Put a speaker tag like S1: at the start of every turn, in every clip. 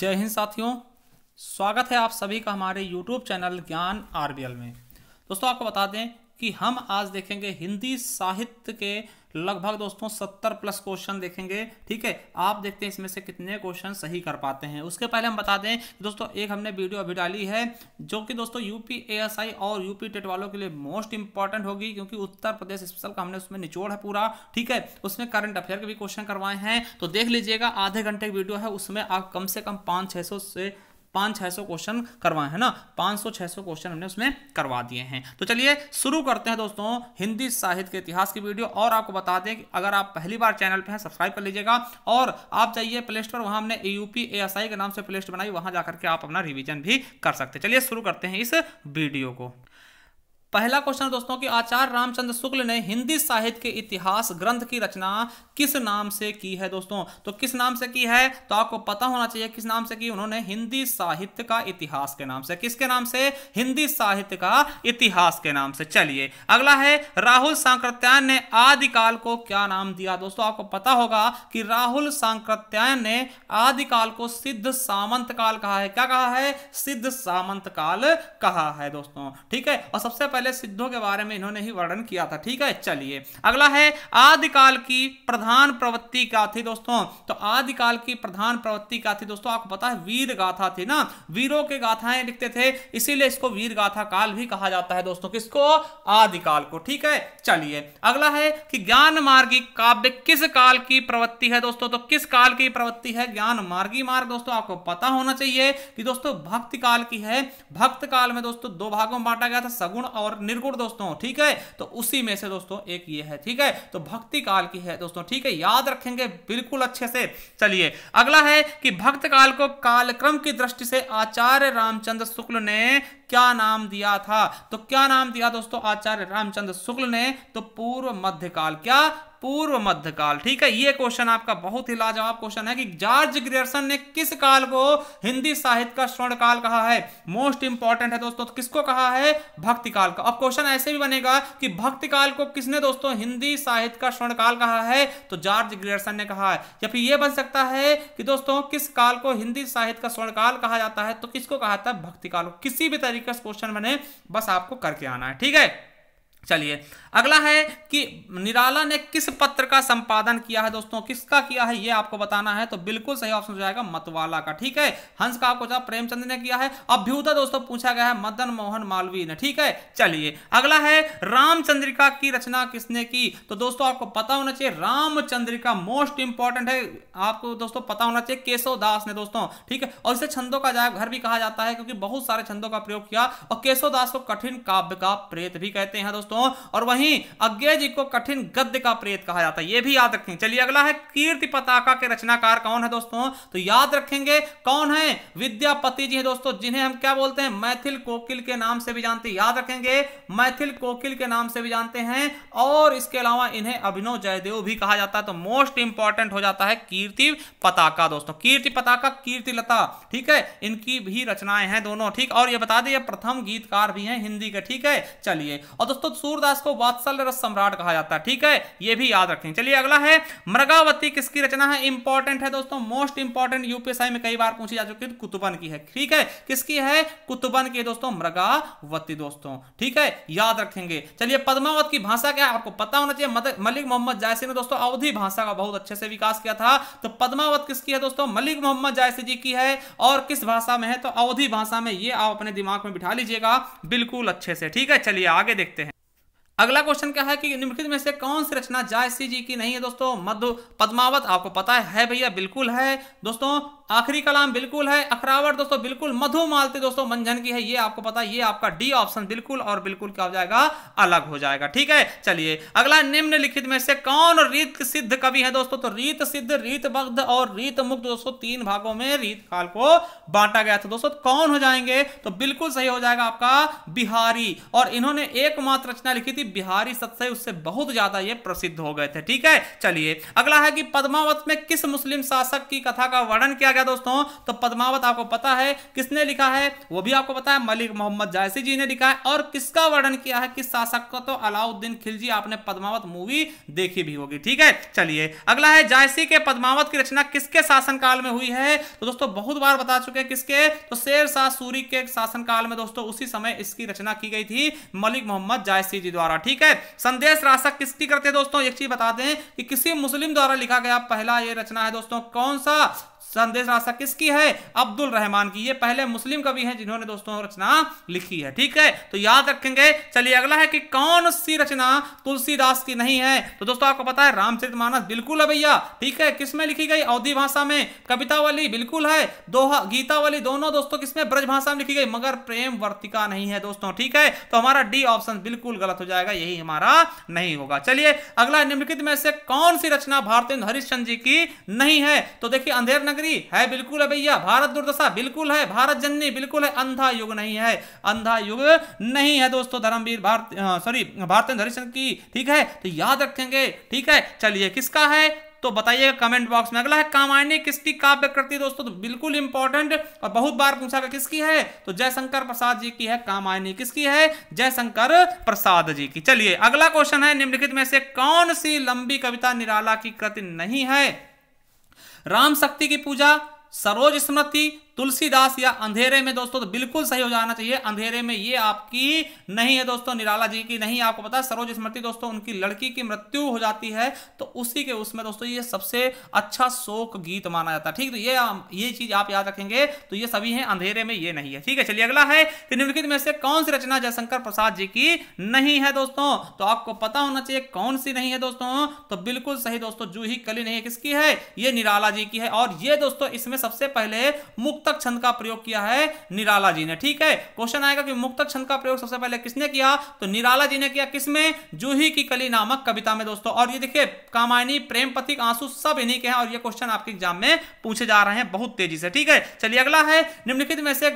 S1: जय हिंद साथियों स्वागत है आप सभी का हमारे YouTube चैनल ज्ञान आरबीएल में दोस्तों आपको बता दें कि हम आज देखेंगे हिंदी साहित्य के लगभग दोस्तों सत्तर प्लस क्वेश्चन देखेंगे ठीक है आप देखते हैं इसमें से कितने क्वेश्चन सही कर पाते हैं उसके पहले हम बता दें दोस्तों एक हमने वीडियो अभी डाली है जो कि दोस्तों यूपी ए और यूपी टेट e वालों के लिए मोस्ट इंपॉर्टेंट होगी क्योंकि उत्तर प्रदेश स्पेशल का हमने उसमें निचोड़ है पूरा ठीक है उसमें करंट अफेयर के भी क्वेश्चन करवाए हैं तो देख लीजिएगा आधे घंटे की वीडियो है उसमें आप कम से कम पाँच छः सौ से पाँच छः सौ क्वेश्चन करवाए हैं ना पाँच सौ छः सौ क्वेश्चन हमने उसमें करवा दिए हैं तो चलिए शुरू करते हैं दोस्तों हिंदी साहित्य के इतिहास की वीडियो और आपको बता दें कि अगर आप पहली बार चैनल पर हैं सब्सक्राइब कर लीजिएगा और आप जाइए प्ले स्टोर वहाँ हमने A U P A S I के नाम से प्ले स्टोर बनाई वहाँ जाकर के आप अपना रिविजन भी कर सकते चलिए शुरू करते हैं इस वीडियो को पहला क्वेश्चन दोस्तों कि आचार्य रामचंद्र शुक्ल ने हिंदी साहित्य के इतिहास ग्रंथ की रचना किस नाम से की है दोस्तों तो किस नाम से की है तो आपको पता होना चाहिए किस नाम से की उन्होंने हिंदी साहित्य का इतिहास के नाम से किसके नाम से हिंदी साहित्य का इतिहास के नाम से चलिए अगला है राहुल सांकृत्यायन ने आदिकाल को क्या नाम दिया दोस्तों आपको पता होगा कि राहुल सांकृत्यायन ने आदिकाल को सिद्ध सामंत काल कहा है क्या कहा है सिद्ध सामंत काल कहा है दोस्तों ठीक है और सबसे पहले वाले सिद्धों के बारे में इन्होंने ही वर्णन किया था ठीक है चलिए अगला है आदिकाल की प्रधान प्रवृत्ति क्या थी दोस्तों तो आदिकाल की प्रधान प्रवृत्ति क्या थी दोस्तों आपको पता है वीर गाथा थी ना वीरों के गाथाएं लिखते थे इसीलिए इसको वीर गाथा काल भी कहा जाता है दोस्तों किसको आदिकाल को ठीक है चलिए अगला है कि ज्ञान मार्गी काव्य किस काल की प्रवृत्ति है दोस्तों तो किस काल की प्रवृत्ति है ज्ञान मार्गी मार्ग दोस्तों आपको पता होना चाहिए कि दोस्तों भक्त काल की है भक्त काल में दोस्तों दो भागों में बांटा गया था सगुण और और निर्गुण दोस्तों ठीक है तो उसी में से दोस्तों एक ये है ठीक है तो भक्ति काल की है दोस्तों ठीक है याद रखेंगे बिल्कुल अच्छे से चलिए अगला है कि भक्त काल को कालक्रम की दृष्टि से आचार्य रामचंद्र शुक्ल ने क्या नाम दिया था तो क्या नाम दिया दोस्तों आचार्य रामचंद्र शुक्ल ने तो पूर्व मध्यकाल क्या पूर्व मध्यकाल ठीक है ये क्वेश्चन आपका बहुत ही लाजवाब क्वेश्चन है कि जॉर्ज ग्रियर्सन ने किस काल को हिंदी साहित्य का स्वर्ण काल कहा है मोस्ट इंपॉर्टेंट है दोस्तों तो किसको कहा है भक्ति काल का अब क्वेश्चन ऐसे भी बनेगा कि भक्ति काल को किसने दोस्तों हिंदी साहित्य का स्वर्ण काल कहा है तो जॉर्ज ग्रियर्सन ने कहा है या फिर यह बन सकता है कि दोस्तों किस काल को हिंदी साहित्य का स्वर्ण काल कहा जाता है तो किसको कहा था भक्ति काल किसी भी तरीके से क्वेश्चन बने बस आपको करके आना है ठीक है चलिए अगला है कि निराला ने किस पत्र का संपादन किया है दोस्तों किसका किया है ये आपको बताना है तो बिल्कुल सही ऑप्शन हो जाएगा मतवाला का ठीक है हंस का आपको प्रेमचंद ने किया है अभ्युदय दोस्तों पूछा गया है मदन मोहन मालवीय ने ठीक है चलिए अगला है रामचंद्रिका की रचना किसने की तो दोस्तों आपको पता होना चाहिए रामचंद्रिका मोस्ट इंपॉर्टेंट है आपको दोस्तों पता होना चाहिए केशव दास ने दोस्तों ठीक है और इसे छंदों का जाए घर भी कहा जाता है क्योंकि बहुत सारे छंदों का प्रयोग किया और केशव दास को कठिन काव्य का प्रेत भी कहते हैं दोस्तों दोस्तों और वहीं अज्ञे जी को कठिन गद्य का प्रेत कहा जाता है यह भी याद रखें चलिए अगला है कीर्ति पताका के रचनाकार कौन है दोस्तों तो याद रखेंगे कौन है विद्यापति जी है दोस्तों जिन्हें हम क्या बोलते हैं मैथिल कोकिल के नाम से भी जानते हैं याद रखेंगे मैथिल कोकिल के नाम से भी जानते हैं और इसके अलावा इन्हें अभिनव जयदेव भी कहा जाता है तो मोस्ट इंपॉर्टेंट हो जाता है कीर्ति पताका दोस्तों कीर्ति पताका कीर्ति लता ठीक है इनकी भी रचनाएं हैं दोनों ठीक और ये बता दें प्रथम गीतकार भी हैं हिंदी के ठीक है चलिए और दोस्तों सूरदास को वात्सल रस सम्राट कहा जाता है ठीक है ये भी याद रखें चलिए अगला है मृगावती किसकी रचना है इंपॉर्टेंट है दोस्तों मोस्ट इंपॉर्टेंट यूपीएसआई में कई बार पूछी जा चुकी है कुतुबन की है ठीक है किसकी है कुतुबन की दोस्तों मृगावती दोस्तों ठीक है याद रखेंगे चलिए पदमावत की भाषा क्या है आपको पता होना चाहिए मलिक मोहम्मद जायसी ने दोस्तों अवधि भाषा का बहुत अच्छे से विकास किया था तो पदमावत किसकी है दोस्तों मलिक मोहम्मद जायसी जी की है और किस भाषा में है तो अवधि भाषा में ये आप अपने दिमाग में बिठा लीजिएगा बिल्कुल अच्छे से ठीक है चलिए आगे देखते हैं अगला क्वेश्चन क्या है कि निम्नलिखित में से कौन सी रचना जायसी जी की नहीं है दोस्तों मध्य पद्मावत आपको पता है, है भैया बिल्कुल है दोस्तों आखिरी कलाम बिल्कुल है अखरावट दोस्तों बिल्कुल मधु मालती दोस्तों मंझन की है ये आपको पता है ये आपका डी ऑप्शन बिल्कुल और बिल्कुल क्या हो जाएगा अलग हो जाएगा ठीक है चलिए अगला निम्नलिखित में से कौन रीत सिद्ध कवि है दोस्तों तो रीत सिद्ध रीत बग्ध और रीत मुक्त दोस्तों तीन भागों में रीत काल को बांटा गया था दोस्तों कौन हो जाएंगे तो बिल्कुल सही हो जाएगा आपका बिहारी और इन्होंने एकमात्र रचना लिखी थी कि बिहारी सत्सई उससे बहुत ज्यादा ये प्रसिद्ध हो गए थे ठीक है चलिए अगला है कि पद्मावत में किस मुस्लिम शासक की कथा का वर्णन किया गया दोस्तों तो पद्मावत आपको पता है किसने लिखा है वो भी आपको पता है मलिक मोहम्मद जायसी जी ने लिखा है और किसका वर्णन किया है किस शासक का तो अलाउद्दीन खिलजी आपने पदमावत मूवी देखी भी होगी ठीक है चलिए अगला है जायसी के पदमावत की रचना किसके शासनकाल में हुई है तो दोस्तों बहुत बार बता चुके हैं किसके तो शेर शाह सूरी के शासनकाल में दोस्तों उसी समय इसकी रचना की गई थी मलिक मोहम्मद जायसी जी द्वारा द्वारा ठीक है संदेश राशक किसकी करते हैं दोस्तों एक चीज बताते हैं कि किसी मुस्लिम द्वारा लिखा गया पहला ये रचना है दोस्तों कौन सा संदेश राशा किसकी है अब्दुल रहमान की ये पहले मुस्लिम कवि हैं जिन्होंने दोस्तों रचना लिखी है ठीक है तो याद रखेंगे चलिए अगला है कि कौन सी रचना तुलसीदास की नहीं है तो दोस्तों आपको पता है रामचरित मानस बिल्कुल है भैया ठीक है किसमें लिखी गई अवधि भाषा में कविता वाली बिल्कुल है दोहा गीता वाली दोनों दोस्तों किसमें ब्रज भाषा में लिखी गई मगर प्रेम वर्तिका नहीं है दोस्तों ठीक है तो हमारा डी ऑप्शन बिल्कुल गलत हो जाएगा यही हमारा नहीं होगा चलिए अगला निम्नलिखित में से कौन सी रचना भारतीय हरिश्चंद जी की नहीं है तो देखिए अंधेर नगर नगरी है बिल्कुल है भैया भारत दुर्दशा बिल्कुल है भारत जननी बिल्कुल है अंधा युग नहीं है अंधा युग नहीं है दोस्तों धर्मवीर भारत सॉरी भारत हरिश्चंद्र की ठीक है तो याद रखेंगे ठीक है चलिए किसका है तो बताइएगा कमेंट बॉक्स में अगला है कामायनी किसकी काव्य कृति दोस्तों तो बिल्कुल इंपॉर्टेंट और बहुत बार पूछा गया किसकी है तो जयशंकर प्रसाद जी की है कामायनी किसकी है जयशंकर प्रसाद जी की चलिए अगला क्वेश्चन है निम्नलिखित में से कौन सी लंबी कविता निराला की कृति नहीं है राम शक्ति की पूजा सरोज स्मृति तुलसीदास या अंधेरे में दोस्तों तो बिल्कुल सही हो जाना चाहिए अंधेरे में ये आपकी नहीं है दोस्तों निराला जी की नहीं आपको पता सरोज स्मृति दोस्तों उनकी लड़की की मृत्यु हो जाती है तो उसी के उसमें दोस्तों ये सबसे अच्छा शोक गीत माना जाता है ठीक तो ये ये चीज आप याद रखेंगे तो ये सभी है अंधेरे में ये नहीं है ठीक है चलिए अगला है कि निम्नलिखित में से कौन सी रचना जयशंकर प्रसाद जी की नहीं है दोस्तों तो आपको पता होना चाहिए कौन सी नहीं है दोस्तों तो बिल्कुल सही दोस्तों जूही कली नहीं है किसकी है ये निराला जी की है और ये दोस्तों इसमें सबसे पहले मुक्त मुक्तक छंद का प्रयोग किया है निराला जी ने ठीक है क्वेश्चन आएगा कि मुक्तक छंद का प्रयोग सबसे पहले किसने किया तो निराला जी ने किया किसमें जूही की कली नामक कविता में दोस्तों और ये देखिए कामायनी प्रेम पथिक आंसू सब इन्हीं के हैं और ये क्वेश्चन आपके एग्जाम में पूछे जा रहे हैं बहुत तेजी से ठीक है चलिए अगला है निम्नलिखित में से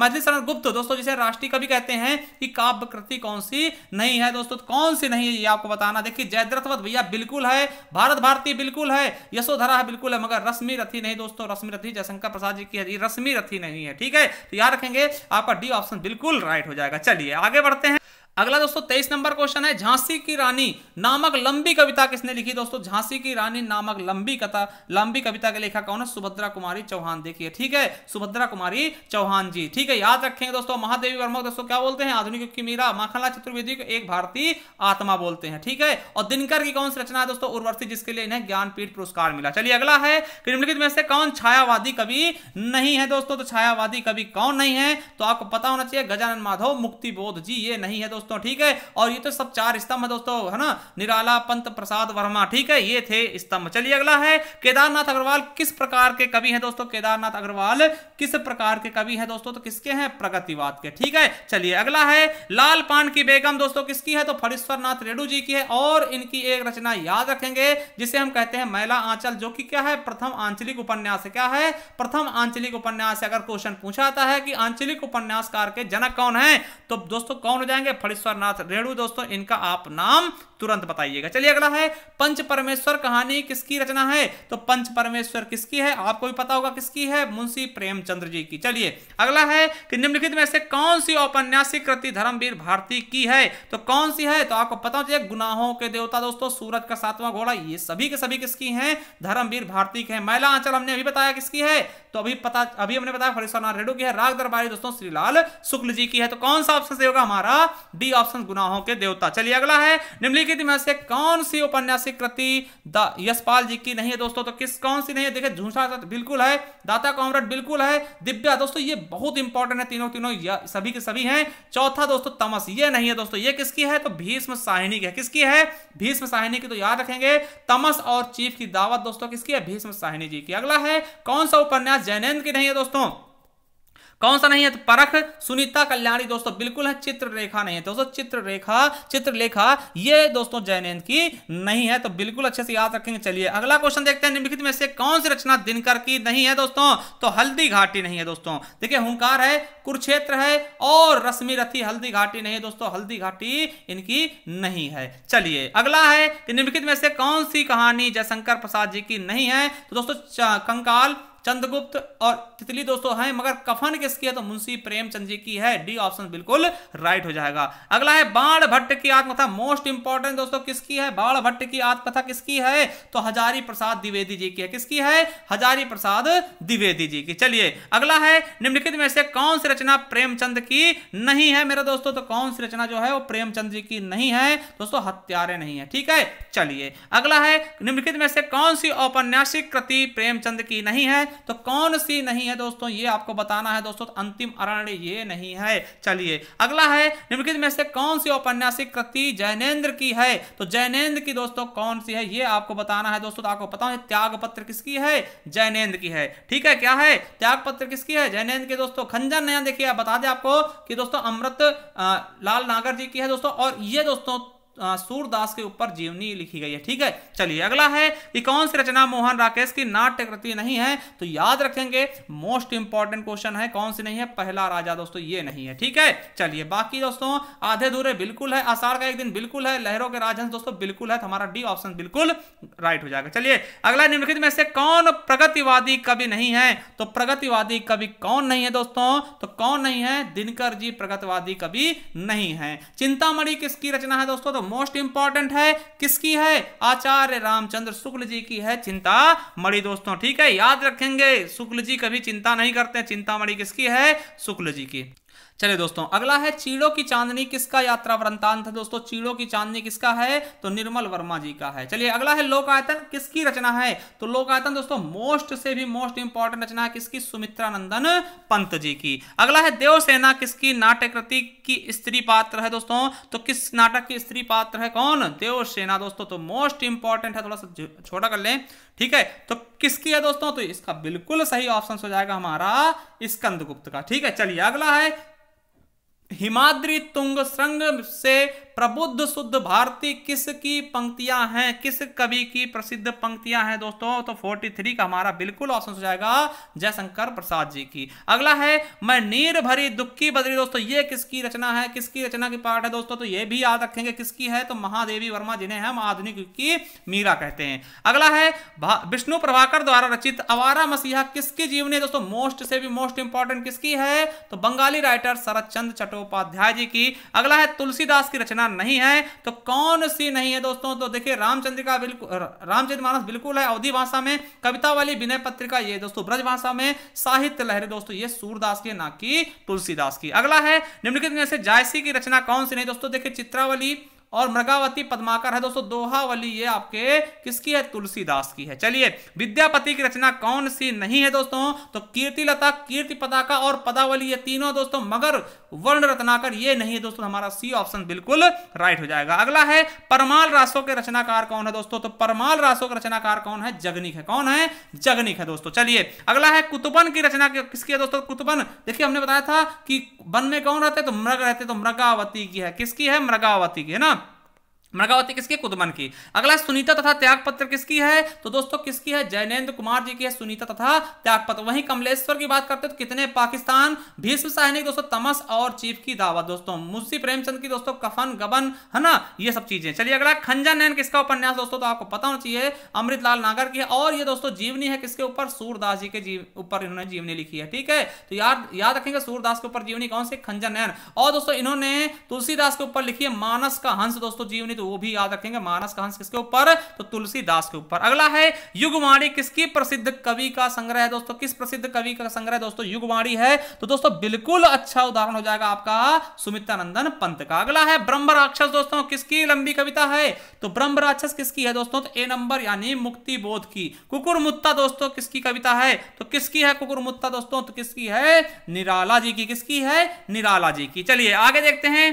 S1: मैथिली शरण गुप्त दोस्तों जिसे राष्ट्रीय कवि कहते हैं कि काव्य कृति कौन सी नहीं है दोस्तों तो कौन सी नहीं है ये आपको बताना देखिए जयद्रथवत भैया बिल्कुल है भारत भारती बिल्कुल है यशोधरा है बिल्कुल है मगर रश्मि रथी नहीं दोस्तों रश्मि रथी जयशंकर प्रसाद जी की रश्मि रथी नहीं है ठीक है तो याद रखेंगे आपका डी ऑप्शन बिल्कुल राइट हो जाएगा चलिए आगे बढ़ते हैं अगला दोस्तों तेईस नंबर क्वेश्चन है झांसी की रानी नामक लंबी कविता किसने लिखी दोस्तों झांसी की रानी नामक लंबी कथा लंबी कविता के लेखा कौन है सुभद्रा कुमारी चौहान देखिए ठीक है सुभद्रा कुमारी चौहान जी ठीक है याद रखेंगे दोस्तों महादेवी वर्मा दोस्तों क्या बोलते हैं आधुनिक की मीरा माखनला चतुर्वेदी को एक भारतीय आत्मा बोलते हैं ठीक है और दिनकर की कौन सी रचना है दोस्तों उर्वर्ती जिसके लिए इन्हें ज्ञानपीठ पुरस्कार मिला चलिए अगला है निम्नलिखित में से कौन छायावादी कवि नहीं है दोस्तों तो छायावादी कवि कौन नहीं है तो आपको पता होना चाहिए गजानन माधव बोध जी ये नहीं है दोस्तों दोस्तों ठीक है और ये तो सब चार स्तंभ है दोस्तों है ना निराला पंत प्रसाद वर्मा ठीक है ये थे स्तंभ चलिए अगला है केदारनाथ अग्रवाल किस प्रकार के कवि हैं दोस्तों केदारनाथ अग्रवाल किस प्रकार के कवि हैं दोस्तों तो किसके हैं प्रगतिवाद के ठीक है चलिए अगला है लाल पान की बेगम दोस्तों किसकी है तो फणीश्वर नाथ रेडू जी की है और इनकी एक रचना याद रखेंगे जिसे हम कहते हैं महिला आंचल जो कि क्या है प्रथम आंचलिक उपन्यास क्या है प्रथम आंचलिक उपन्यास अगर क्वेश्चन पूछा जाता है कि आंचलिक उपन्यासकार के जनक कौन है तो दोस्तों कौन हो जाएंगे फणी चौड़ेश्वर नाथ रेणु दोस्तों इनका आप नाम तुरंत बताइएगा चलिए अगला है पंच परमेश्वर कहानी किसकी रचना है तो पंच परमेश्वर किसकी है आपको भी पता होगा किसकी है मुंशी प्रेमचंद्र जी की चलिए अगला है कि निम्नलिखित में से कौन सी औपन्यासिक कृति धर्मवीर भारती की है तो कौन सी है तो आपको पता चलिए गुनाहों के देवता दोस्तों सूरज का सातवा घोड़ा ये सभी के सभी किसकी है धर्मवीर भारती की है महिला आंचल हमने अभी बताया किसकी है तो अभी पता अभी हमने बताया फरेश्वरनाथ रेडू की है राग दरबारी दोस्तों श्रीलाल शुक्ल जी की है तो कौन सा ऑप्शन सही होगा हमारा डी ऑप्शन गुनाहों के देवता चलिए अगला है निम्नलिखित निम्नलिखित में से कौन सी उपन्यासिक कृति द यशपाल जी की नहीं है दोस्तों तो किस कौन सी नहीं है देखिए झूठा बिल्कुल है दाता कॉमरेड बिल्कुल है दिव्या दोस्तों ये बहुत इंपॉर्टेंट है तीनों तीनों सभी के सभी हैं चौथा दोस्तों तमस ये नहीं है दोस्तों ये किसकी है तो भीष्म साहिनी की है किसकी है भीष्म साहिनी की तो याद रखेंगे तमस और चीफ की दावत दोस्तों किसकी है भीष्म साहिनी जी की अगला है कौन सा उपन्यास जैनेन्द्र की नहीं है दोस्तों कौन सा नहीं है तो परख सुनीता कल्याणी दोस्तों बिल्कुल है चित्र रेखा नहीं है तो दोस्तों चित्र रेखा चित्र लेखा ये दोस्तों जैनेन्द की नहीं है तो बिल्कुल अच्छे से याद रखेंगे चलिए अगला क्वेश्चन देखते हैं निम्नलिखित में से कौन सी रचना दिनकर की नहीं है दोस्तों तो हल्दी घाटी नहीं है दोस्तों देखिए हुंकार है कुरुक्षेत्र है और रश्मि रथी हल्दी घाटी नहीं है दोस्तों हल्दी घाटी इनकी नहीं है चलिए अगला है कि निम्नलिखित में से कौन सी कहानी जयशंकर प्रसाद जी की नहीं है तो दोस्तों कंकाल चंद्रगुप्त और तितली दोस्तों हैं मगर कफन किसकी है तो मुंशी प्रेमचंद जी की है डी ऑप्शन बिल्कुल राइट हो जाएगा अगला है बाण भट्ट की आत्मकथा मोस्ट इंपॉर्टेंट दोस्तों किसकी है बाण भट्ट की आत्मकथा किसकी है तो हजारी प्रसाद द्विवेदी जी की है किसकी है हजारी प्रसाद द्विवेदी जी की चलिए अगला है निम्नलिखित में से कौन सी रचना प्रेमचंद की नहीं है मेरे दोस्तों तो कौन सी रचना जो है वो प्रेमचंद जी की नहीं है दोस्तों हत्यारे नहीं है ठीक है चलिए अगला है निम्नलिखित में से कौन सी औपन्यासिक कृति प्रेमचंद की नहीं है तो कौन सी नहीं है दोस्तों ये आपको बताना है दोस्तों तो अंतिम अरण्य ये नहीं है चलिए अगला है निम्नलिखित में से कौन सी औपन्यासिक कृति जैनेन्द्र की है तो जैनेन्द्र की दोस्तों कौन सी है ये आपको बताना है दोस्तों तो आपको पता है त्यागपत्र किसकी है जैनेन्द्र की है ठीक है क्या है त्यागपत्र किसकी है जैनेन्द्र की दोस्तों खंजन नया देखिए बता दें आपको कि दोस्तों अमृत लाल नागर जी की है दोस्तों और ये दोस्तों सूरदास के ऊपर जीवनी लिखी गई है ठीक है चलिए अगला है कि कौन सी रचना मोहन राकेश की नाट्य कृति नहीं है तो याद रखेंगे मोस्ट इंपॉर्टेंट क्वेश्चन है कौन सी नहीं है पहला राजा दोस्तों ये नहीं है ठीक है चलिए बाकी दोस्तों आधे दूरे बिल्कुल है आषाढ़ का एक दिन बिल्कुल है लहरों के राजहंस दोस्तों बिल्कुल है तो हमारा डी ऑप्शन बिल्कुल राइट हो जाएगा चलिए अगला निम्नलिखित में से कौन प्रगतिवादी कवि नहीं है तो प्रगतिवादी कवि कौन नहीं है दोस्तों तो कौन नहीं है दिनकर जी प्रगतिवादी कवि नहीं है चिंतामणि किसकी रचना है दोस्तों तो मोस्ट इंपॉर्टेंट है किसकी है आचार्य रामचंद्र शुक्ल जी की है चिंता मणि दोस्तों ठीक है याद रखेंगे शुक्ल जी कभी चिंता नहीं करते चिंतामणि किसकी है शुक्ल जी की चलिए दोस्तों अगला है चीड़ों की चांदनी किसका यात्रा वृंतांत तो है दोस्तों चीड़ों की चांदनी किसका है तो निर्मल वर्मा जी का है चलिए अगला है लोकायतन किसकी रचना है तो लोकायतन दोस्तों मोस्ट से भी मोस्ट इंपॉर्टेंट रचना है किसकी सुमित्रा नंदन पंत जी की अगला है देवसेना किसकी नाट्य कृति की स्त्री पात्र है दोस्तों तो किस नाटक की स्त्री पात्र है कौन देवसेना दोस्तों तो मोस्ट इंपॉर्टेंट है थोड़ा सा छोटा कर ले ठीक है तो किसकी है दोस्तों तो इसका बिल्कुल सही ऑप्शन हो जाएगा हमारा स्कंद गुप्त का ठीक है चलिए अगला है हिमाद्री तुंग संग से प्रबुद्ध शुद्ध भारती किस की पंक्तियां हैं किस कवि की प्रसिद्ध पंक्तियां हैं दोस्तों तो 43 का हमारा बिल्कुल ऑप्शन हो जाएगा जयशंकर प्रसाद जी की अगला है मैं नीर भरी दुखी बदरी दोस्तों ये किसकी रचना है किसकी रचना की पाठ है दोस्तों तो ये भी याद रखेंगे किसकी है तो महादेवी वर्मा जिन्हें हम आधुनिक की मीरा कहते हैं अगला है विष्णु प्रभाकर द्वारा रचित अवारा मसीहा किसकी जीवनी दोस्तों मोस्ट से भी मोस्ट इंपॉर्टेंट किसकी है तो बंगाली राइटर शरद चंद्र चट्टोपाध्याय जी की अगला है तुलसीदास की रचना रचना नहीं है तो कौन सी नहीं है दोस्तों तो देखिए रामचंद्र का बिल्कुल रामचंद्र मानस बिल्कुल है अवधि भाषा में कविता वाली विनय पत्रिका ये दोस्तों ब्रज भाषा में साहित्य लहरें दोस्तों ये सूरदास की ना कि तुलसीदास की अगला है निम्नलिखित में से जायसी की रचना कौन सी नहीं दोस्तों देखिए चित्रावली और मृगावती पद्माकर है दोस्तों दोहावली ये आपके किसकी है तुलसीदास की है चलिए विद्यापति की रचना कौन सी नहीं है दोस्तों तो कीर्ति लता कीर्ति पताका और पदावली ये तीनों दोस्तों मगर वर्ण रत्नाकर ये नहीं है दोस्तों हमारा सी ऑप्शन बिल्कुल राइट हो जाएगा अगला है परमाल रासो के रचनाकार कौन है दोस्तों तो परमाल रासो के रचनाकार कौन है जगनिक है कौन है जगनिक है दोस्तों चलिए अगला है कुतुबन की रचना किसकी है दोस्तों कुतुबन देखिए हमने बताया था कि वन में कौन रहते तो मृग रहते तो मृगावती की है किसकी है मृगावती की है ना मृगावती किसकी कुदमन की अगला सुनीता तथा त्यागपत्र किसकी है तो दोस्तों किसकी है जैनेन्द्र कुमार जी की है सुनीता तथा त्यागपत्र वहीं कमलेश्वर की बात करते हैं तो कितने पाकिस्तान भीष्म सैनिक दोस्तों तमस और चीफ की दावा दोस्तों मुंशी प्रेमचंद की दोस्तों कफन गबन है ना ये सब चीजें चलिए अगला खंजा नैन किसका उपन्यास दोस्तों तो आपको पता होना चाहिए अमृतलाल नागर की और ये दोस्तों जीवनी है किसके ऊपर सूरदास जी के ऊपर इन्होंने जीवनी लिखी है ठीक है तो याद याद रखेंगे सूरदास के ऊपर जीवनी कौन से खंजा नैन और दोस्तों इन्होंने तुलसीदास के ऊपर लिखी है मानस का हंस दोस्तों जीवनी तो वो भी याद रखेंगे मानस का हंस किसके ऊपर तो तुलसीदास के ऊपर अगला है युगवाणी किसकी प्रसिद्ध कवि का संग्रह है दोस्तों किस प्रसिद्ध कवि का संग्रह दोस्तों युगवाणी है तो दोस्तों बिल्कुल अच्छा उदाहरण हो जाएगा आपका सुमित्रंदन पंत का अगला है ब्रह्म राक्षस दोस्तों किसकी लंबी कविता है तो ब्रह्म राक्षस किसकी है दोस्तों तो ए नंबर यानी मुक्ति बोध की कुकुर मुत्ता दोस्तों किसकी कविता है तो किसकी है कुकुर मुत्ता दोस्तों तो किसकी है निराला जी की किसकी है निराला जी की चलिए आगे देखते हैं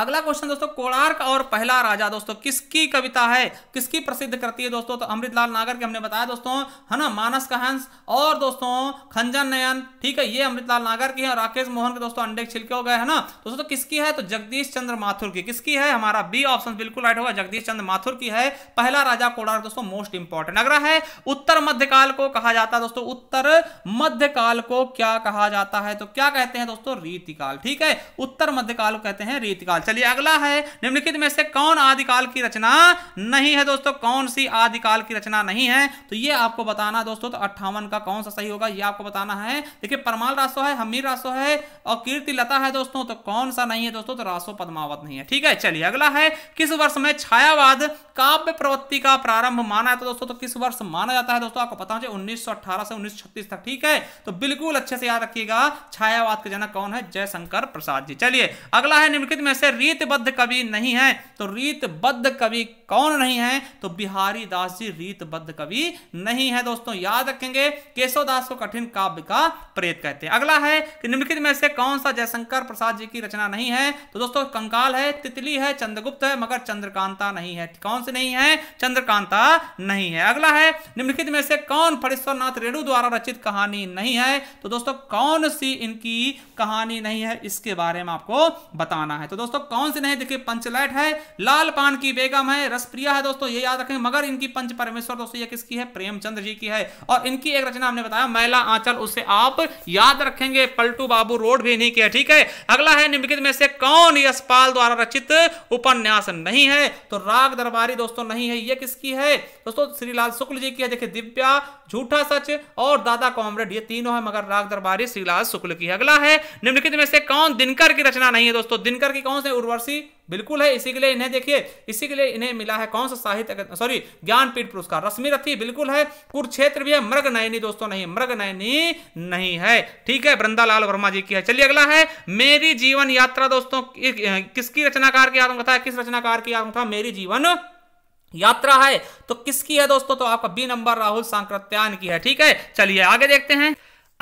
S1: अगला क्वेश्चन दोस्तों कोणार्क और पहला राजा दोस्तों किसकी कविता है किसकी प्रसिद्ध करती है दोस्तों तो अमृतलाल नागर के हमने बताया दोस्तों है ना मानस का हंस और दोस्तों खंजन नयन ठीक है ये अमृतलाल नागर की है राकेश मोहन के दोस्तों अंडे छिलके हो गए है ना तो दोस्तों तो किसकी है तो जगदीश चंद्र माथुर की किसकी है हमारा बी ऑप्शन बिल्कुल राइट होगा जगदीश चंद्र माथुर की है पहला राजा कोणार्क दोस्तों मोस्ट इंपॉर्टेंट अगला है उत्तर मध्यकाल को कहा जाता है दोस्तों उत्तर मध्यकाल को क्या कहा जाता है तो क्या कहते हैं दोस्तों रीतिकाल ठीक है उत्तर मध्यकाल कहते हैं रीतिकाल चलिए अगला है निम्नलिखित में से कौन आदिकाल की रचना नहीं है दोस्तों कौन सी आदिकाल की रचना नहीं है तो ये आपको बताना दोस्तों तो अट्ठावन का कौन सा सही होगा ये आपको बताना है देखिए परमाल रासो है हमीर रासो है और कीर्ति लता है दोस्तों तो कौन सा नहीं है दोस्तों तो रासो पदमावत नहीं है ठीक है चलिए अगला है किस वर्ष में छायावाद काव्य प्रवृत्ति का प्रारंभ माना है दोस्तों तो किस वर्ष माना जाता है दोस्तों आपको पता चलिए उन्नीस से उन्नीस तक ठीक है तो बिल्कुल अच्छे से याद रखिएगा छायावाद के जनक कौन है जयशंकर प्रसाद जी चलिए अगला है निम्नलिखित में से रीतबद्ध कवि नहीं है तो रीतबद्ध कवि कौन नहीं है तो बिहारी दास जी रीतबद्ध कवि नहीं है दोस्तों याद रखेंगे केशवदास को कठिन काव्य का प्रेत कहते हैं अगला है कि निम्नलिखित में से कौन सा जयशंकर प्रसाद जी की रचना नहीं है तो दोस्तों कंकाल है तितली है चंद्रगुप्त है मगर चंद्रकांता नहीं है कौन से नहीं है चंद्रकांता नहीं है अगला है निम्नलिखित में से कौन फणेश्वर नाथ रेणु द्वारा रचित कहानी नहीं है तो दोस्तों कौन सी इनकी कहानी नहीं है इसके बारे में आपको बताना है तो दोस्तों कौन से नहीं देखिए पंचलैट है लाल पान की बेगम है रसप्रिया है दोस्तों ये याद रखें मगर इनकी पंच परमेश्वर दोस्तों ये किसकी है प्रेमचंद जी की है और इनकी एक रचना हमने बताया महिला आंचल उसे आप याद रखेंगे पलटू बाबू रोड भी नहीं किया ठीक है अगला है निम्नलिखित में से कौन यशपाल द्वारा रचित उपन्यास नहीं है तो राग दरबारी दोस्तों नहीं है ये किसकी है दोस्तों श्री लाल शुक्ल जी की है देखिए दिव्या झूठा सच और दादा कॉमरेड ये तीनों है मगर राग दरबारी श्रीलाल शुक्ल की अगला है निम्नलिखित में से कौन दिनकर की रचना नहीं है दोस्तों दिनकर की कौन से उर्वर्षी बिल्कुल है इसी के लिए इन्हें देखिए इसी के लिए इन्हें मिला है कौन सा साहित्य सॉरी ज्ञानपीठ पुरस्कार रश्मि रथी बिल्कुल है कुरुक्षेत्र भी है मृग नयनी दोस्तों नहीं मृग नयनी नहीं है ठीक है वृंदालाल वर्मा जी की है चलिए अगला है मेरी जीवन यात्रा दोस्तों किसकी रचनाकार की आत्मकथा है किस रचनाकार की आत्मकथा मेरी जीवन यात्रा है तो किसकी है दोस्तों तो आपका बी नंबर राहुल सांकृत्यान की है ठीक है चलिए आगे देखते हैं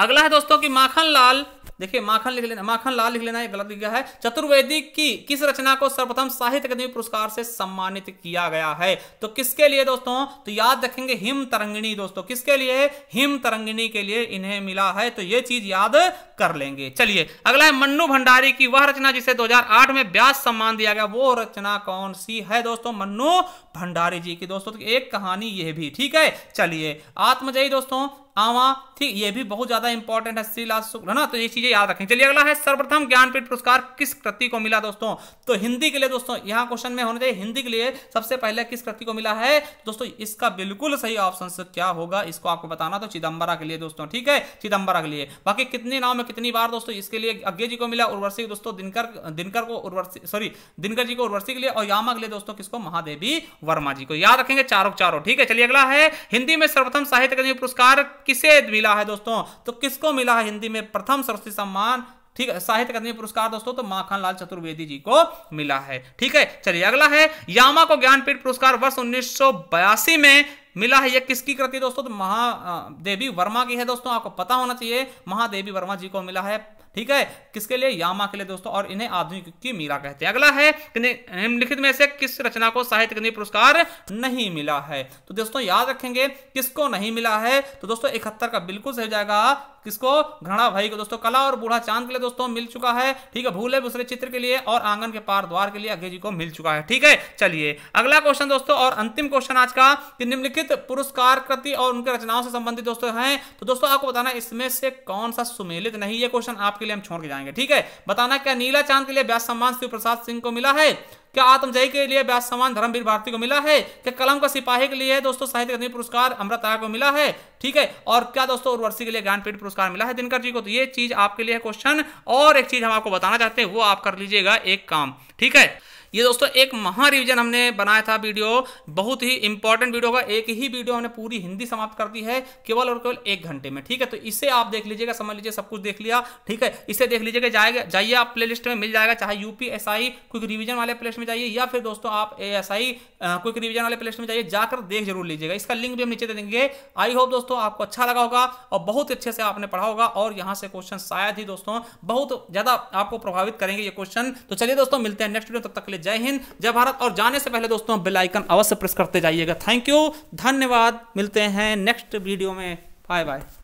S1: अगला है दोस्तों की माखन लाल देखिए माखन लिख लेना माखन लाल लिख लेना गलत लिखा है चतुर्वेदी की किस रचना को सर्वप्रथम साहित्य अकादमी पुरस्कार से सम्मानित किया गया है तो किसके लिए दोस्तों तो याद रखेंगे हिम तरंगिणी दोस्तों किसके लिए हिम तरंगिणी के लिए इन्हें मिला है तो ये चीज याद कर लेंगे चलिए अगला है मन्नू भंडारी की वह रचना जिसे दो में ब्यास सम्मान दिया गया वो रचना कौन सी है दोस्तों मन्नू भंडारी जी की दोस्तों तो एक कहानी यह भी ठीक है चलिए आत्मजयी दोस्तों आवा ठीक ये भी बहुत ज्यादा इंपॉर्टेंट है श्रीलाल शुक्ल है ना तो ये चीजें याद रखें चलिए अगला है सर्वप्रथम ज्ञानपीठ पुरस्कार किस कृति को मिला दोस्तों तो हिंदी के लिए दोस्तों यहाँ क्वेश्चन में होने चाहिए हिंदी के लिए सबसे पहले किस कृति को मिला है दोस्तों इसका बिल्कुल सही ऑप्शन क्या होगा इसको आपको बताना तो चिदम्बरा के लिए दोस्तों ठीक है चिदम्बरा के लिए बाकी कितने नाम है कितनी बार दोस्तों इसके लिए अज्ञे जी को मिला उर्वर्षी दोस्तों दिनकर दिनकर को उर्वर्षी सॉरी दिनकर जी को उर्वर्षी के लिए और यामा के लिए दोस्तों किसको महादेवी वर्मा जी को याद रखेंगे चारों चारों ठीक है चलिए अगला है हिंदी में सर्वप्रथम साहित्य अकादमी पुरस्कार किसे मिला है दोस्तों तो किसको मिला है हिंदी में प्रथम सरस्वती सम्मान ठीक है साहित्य अकादमी पुरस्कार दोस्तों तो माखन लाल चतुर्वेदी जी को मिला है ठीक है चलिए अगला है यामा को ज्ञानपीठ पुरस्कार वर्ष 1982 में मिला है यह किसकी कृति दोस्तों तो महादेवी वर्मा की है दोस्तों आपको पता होना चाहिए महादेवी वर्मा जी को मिला है ठीक है किसके लिए यामा के लिए दोस्तों और इन्हें आधुनिक की मीरा कहते हैं अगला है निम्नलिखित में से किस रचना को साहित्य अग्नि पुरस्कार नहीं मिला है तो दोस्तों याद रखेंगे किसको नहीं मिला है तो दोस्तों इकहत्तर का बिल्कुल सही जाएगा किसको घृणा भाई को दोस्तों कला और बूढ़ा चांद के लिए दोस्तों मिल चुका है ठीक है भूले दूसरे चित्र के लिए और आंगन के पार द्वार के लिए अग्नि जी को मिल चुका है ठीक है चलिए अगला क्वेश्चन दोस्तों और अंतिम क्वेश्चन आज का कि निम्नलिखित पुरस्कार कृति और उनके रचनाओं से संबंधित दोस्तों हैं तो दोस्तों आपको बताना इसमें से कौन सा सुमेलित नहीं ये क्वेश्चन आपके लिए हम छोड़ के जाएंगे ठीक है बताना क्या नीला चांद के लिए व्यास सम्मान शिव प्रसाद सिंह को मिला है क्या आत्मजयी के लिए व्यास सम्मान धर्मवीर भारती को मिला है क्या कलम का सिपाही के लिए दोस्तों साहित्य अकादमी पुरस्कार अमृता को मिला है ठीक है और क्या दोस्तों उर्वशी के लिए ज्ञानपीठ पुरस्कार मिला है दिनकर जी को तो ये चीज आपके लिए क्वेश्चन और एक चीज हम आपको बताना चाहते हैं वो आप कर लीजिएगा एक काम ठीक है ये दोस्तों एक महा रिविजन हमने बनाया था वीडियो बहुत ही इंपॉर्टेंट वीडियो होगा एक ही वीडियो हमने पूरी हिंदी समाप्त कर दी है केवल और केवल एक घंटे में ठीक है तो इसे आप देख लीजिएगा समझ लीजिए सब कुछ देख लिया ठीक है इसे देख लीजिएगा जाएगा जाइए आप प्लेलिस्ट में मिल जाएगा चाहे यूपीएसआई क्विक रिविजन वाले प्लेट में जाइए या फिर दोस्तों आप आई क्विक रिविजन वाले प्लेलिस्ट में जाइए जाकर देख जरूर लीजिएगा इसका लिंक भी हम नीचे दे देंगे आई होप दोस्तों आपको अच्छा लगा होगा और बहुत अच्छे से आपने पढ़ा होगा और यहाँ से क्वेश्चन शायद ही दोस्तों बहुत ज़्यादा आपको प्रभावित करेंगे ये क्वेश्चन तो चलिए दोस्तों मिलते हैं नेक्स्ट वीडियो तब तक ले जय हिंद जय भारत और जाने से पहले दोस्तों बेलाइकन अवश्य प्रेस करते जाइएगा थैंक यू धन्यवाद मिलते हैं नेक्स्ट वीडियो में बाय बाय